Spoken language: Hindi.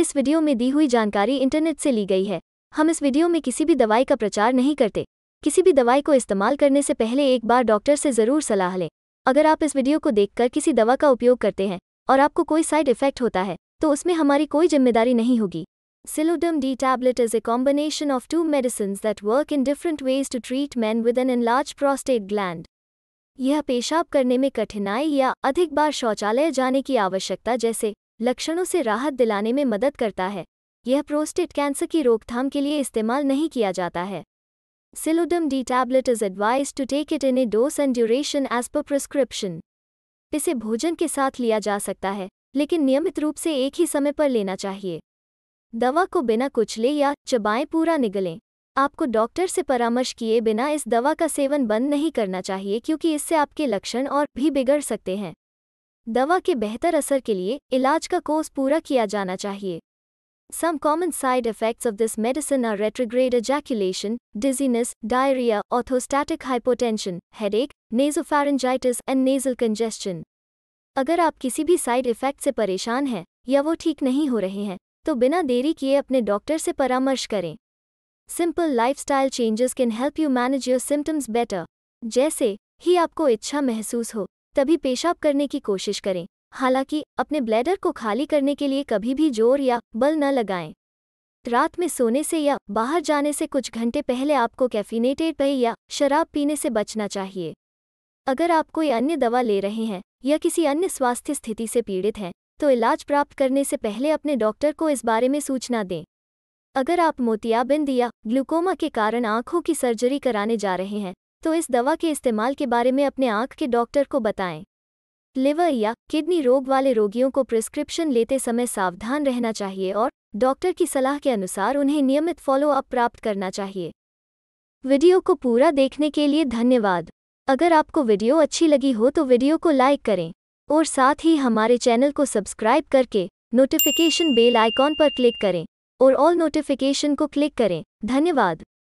इस वीडियो में दी हुई जानकारी इंटरनेट से ली गई है हम इस वीडियो में किसी भी दवाई का प्रचार नहीं करते किसी भी दवाई को इस्तेमाल करने से पहले एक बार डॉक्टर से ज़रूर सलाह लें अगर आप इस वीडियो को देखकर किसी दवा का उपयोग करते हैं और आपको कोई साइड इफेक्ट होता है तो उसमें हमारी कोई जिम्मेदारी नहीं होगी Silodam D tablet is a combination of two medicine that work in different ways to treat man with an an large prostate gland यह पेशाब करने में कठिनाई या अधिक बार शौचालय जाने की आवश्यकता जैसे लक्षणों से राहत दिलाने में मदद करता है यह प्रोस्टेट कैंसर की रोकथाम के लिए इस्तेमाल नहीं किया जाता है Silodam D tablet is advise to take it in a dose and duration as per prescription इसे भोजन के साथ लिया जा सकता है लेकिन नियमित रूप से एक ही समय पर लेना चाहिए दवा को बिना कुचले या चबाएं पूरा निगलें आपको डॉक्टर से परामर्श किए बिना इस दवा का सेवन बंद नहीं करना चाहिए क्योंकि इससे आपके लक्षण और भी बिगड़ सकते हैं दवा के बेहतर असर के लिए इलाज का कोर्स पूरा किया जाना चाहिए some common side effects of this medicine are retrograde ejaculation dizziness diarrhoea orthostatic hypotension headache nasopharyngitis and nasal congestion अगर आप किसी भी साइड इफेक्ट से परेशान हैं या वो ठीक नहीं हो रहे हैं तो बिना देरी किए अपने डॉक्टर से परामर्श करें simple lifestyle changes can help you manage your symptoms better जैसे ही आपको इच्छा महसूस हो तभी पेशाब करने की कोशिश करें हालांकि अपने ब्लैडर को खाली करने के लिए कभी भी जोर या बल न लगाएं रात में सोने से या बाहर जाने से कुछ घंटे पहले आपको कैफिनेटेड पेय या शराब पीने से बचना चाहिए अगर आप कोई अन्य दवा ले रहे हैं या किसी अन्य स्वास्थ्य स्थिति से पीड़ित हैं तो इलाज प्राप्त करने से पहले अपने डॉक्टर को इस बारे में सूचना दें अगर आप मोतियाबिंद या ग्लूकोमा के कारण आंखों की सर्जरी कराने जा रहे हैं तो इस दवा के इस्तेमाल के बारे में अपने आँख के डॉक्टर को बताएं लिवर या किडनी रोग वाले रोगियों को प्रिस्क्रिप्शन लेते समय सावधान रहना चाहिए और डॉक्टर की सलाह के अनुसार उन्हें नियमित फॉलोअप प्राप्त करना चाहिए वीडियो को पूरा देखने के लिए धन्यवाद अगर आपको वीडियो अच्छी लगी हो तो वीडियो को लाइक करें और साथ ही हमारे चैनल को सब्सक्राइब करके नोटिफिकेशन बेल आइकॉन पर क्लिक करें और ऑल नोटिफिकेशन को क्लिक करें धन्यवाद